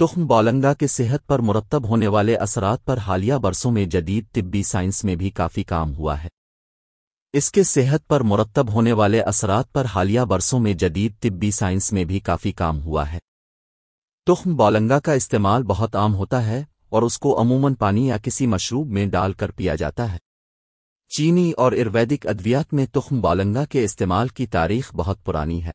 तुख्म बौलंगा के सेहत पर मुरतब होने वाले असरात पर हालिया बरसों में जदीद तिब्बी साइंस में भी काफ़ी काम हुआ है इसके सेहत पर मुरतब होने वाले असरात पर हालिया बरसों में जदीद तिब्बी साइंस में भी काफ़ी काम हुआ है तुख्म बौलंगा का इस्तेमाल बहुत आम होता है और उसको अमूमन पानी या किसी मशरूब में डालकर पिया जाता है चीनी और इर्वैदिक अद्वियात में तुख्म बौलंगा के इस्तेमाल की तारीख बहुत पुरानी है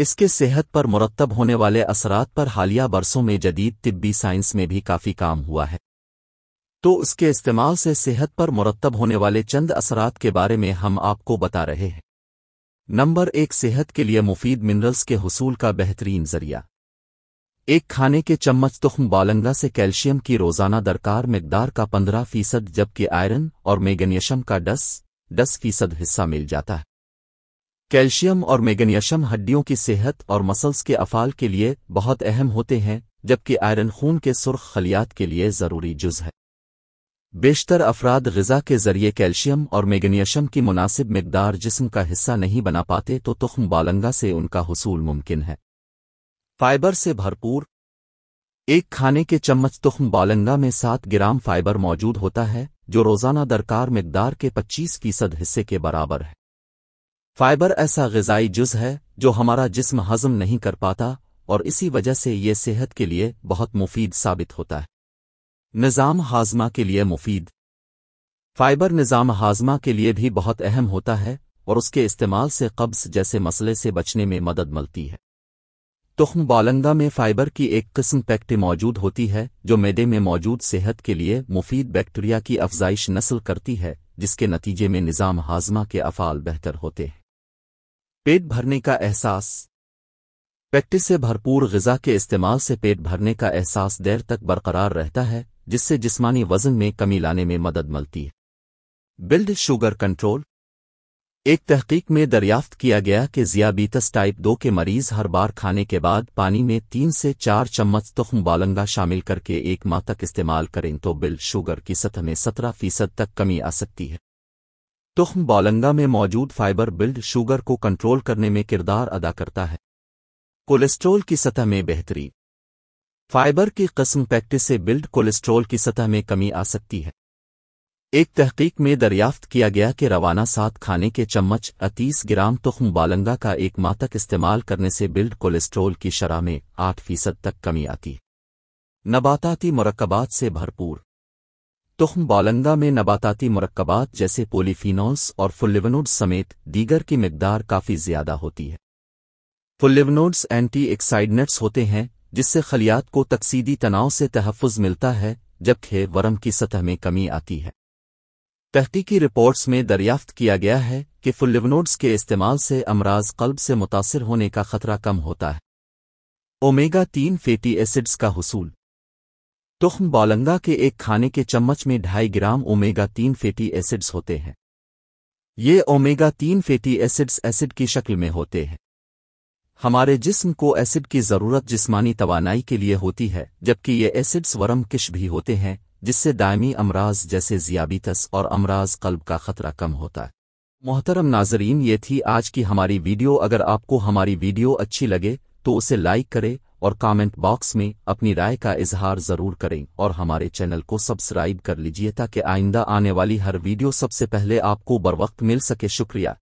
इसके सेहत पर मुरतब होने वाले असरात पर हालिया बरसों में जदीद तिब्बी साइंस में भी काफ़ी काम हुआ है तो इसके इस्तेमाल से सेहत पर मुरतब होने वाले चंद असरात के बारे में हम आपको बता रहे हैं नंबर एक सेहत के लिए मुफीद मिनरल्स के हसूल का बेहतरीन जरिया एक खाने के चम्मच तुख्म बालंगा से कैल्शियम की रोज़ाना दरकार मकदार का पंद्रह फीसद जबकि आयरन और मैग्नीशियम का दस दस फीसद हिस्सा मिल जाता है कैल्शियम और मैग्नीशियम हड्डियों की सेहत और मसल्स के अफाल के लिए बहुत अहम होते हैं जबकि आयरन खून के सुर्ख खलियात के लिए ज़रूरी जुज है बेशतर अफराद गज़ा के ज़रिए कैल्शियम और मैग्नीशियम की मुनासिब मकदार जिस्म का हिस्सा नहीं बना पाते तो तुख्म बालंगा से उनका हसूल मुमकिन है फाइबर से भरपूर एक खाने के चम्मच तुख्म बालंगा में सात ग्राम फाइबर मौजूद होता है जो रोज़ाना दरकार मकदार के पच्चीस फीसद हिस्से के बराबर है फाइबर ऐसा गजाई जुज है जो हमारा जिस्म हजम नहीं कर पाता और इसी वजह से ये सेहत के लिए बहुत मुफीद साबित होता है निज़ाम हाजमा के लिए मुफीद फाइबर निज़ाम हाजमा के लिए भी बहुत अहम होता है और उसके इस्तेमाल से कब्ज जैसे मसले से बचने में मदद मिलती है तुख्म बालंगा में फाइबर की एक किस्म पैक्टे मौजूद होती है जो मैदे में मौजूद सेहत के लिए मुफीद बैक्टीरिया की अफजाइश नस्ल करती है जिसके नतीजे में निज़ाम हाजमा के अफाल बेहतर होते हैं पेट भरने का एहसास पैक्टिस से भरपूर गजा के इस्तेमाल से पेट भरने का एहसास देर तक बरकरार रहता है जिससे जिस्मानी वजन में कमी लाने में मदद मिलती है बिल्ड शुगर कंट्रोल एक तहकीक में दरियाफ्त किया गया कि जियाबीतस टाइप दो के मरीज हर बार खाने के बाद पानी में तीन से चार चम्मच तखम बालंगा शामिल करके एक माह तक इस्तेमाल करें तो बिल्ड शुगर की सतह में सत्रह फीसद तक कमी आ सकती है तुख्म बौलंगा में मौजूद फाइबर बिल्ड शुगर को कंट्रोल करने में किरदार अदा करता है कोलेस्ट्रोल की सतह में बेहतरी फाइबर की कस्म पैक्टिस से बिल्ड कोलेस्ट्रोल की सतह में कमी आ सकती है एक तहकीक में दरियाफ्त किया गया कि रवाना साथ खाने के चम्मच अतीस ग्राम तुख्म बालंगा का एक माह तक इस्तेमाल करने से बिल्ड कोलेस्ट्रोल की शरह में आठ फीसद तक कमी आती है नबाताती मरकबात से भरपूर तहम बालंदा में नबाताती मरकबात जैसे पोलीफिनॉल्स और फुल्लिवनोड्स समेत दीगर की मकदार काफ़ी ज़्यादा होती है फुल्लिवनोड्स एंटी एक्साइडनेट्स होते हैं जिससे खलियात को तकसीदी तनाव से तहफ़ मिलता है जबकि वरम की सतह में कमी आती है तहकीकी रिपोर्ट्स में दरियाफ्त किया गया है कि फुल्लिवनोड्स के इस्तेमाल से अमराज कल्ब से मुतासर होने का खतरा कम होता है ओमेगा तीन फेटी एसिड्स का हसूल तुख्म बालंगा के एक खाने के चम्मच में ढाई ग्राम ओमेगा तीन फेटी एसिड्स होते हैं ये ओमेगा तीन फेटी एसिड्स एसिड की शक्ल में होते हैं हमारे जिस्म को एसिड की ज़रूरत जिस्मानी तवानाई के लिए होती है जबकि ये एसिड्स वरम किश भी होते हैं जिससे दायमी अमराज जैसे जियाबीतस और अमराज कल्ब का ख़तरा कम होता है मोहतरम नाजरीन ये थी आज की हमारी वीडियो अगर आपको हमारी वीडियो अच्छी लगे तो उसे लाइक करें और कमेंट बॉक्स में अपनी राय का इजहार ज़रूर करें और हमारे चैनल को सब्सक्राइब कर लीजिए ताकि आइंदा आने वाली हर वीडियो सबसे पहले आपको बर वक्त मिल सके शुक्रिया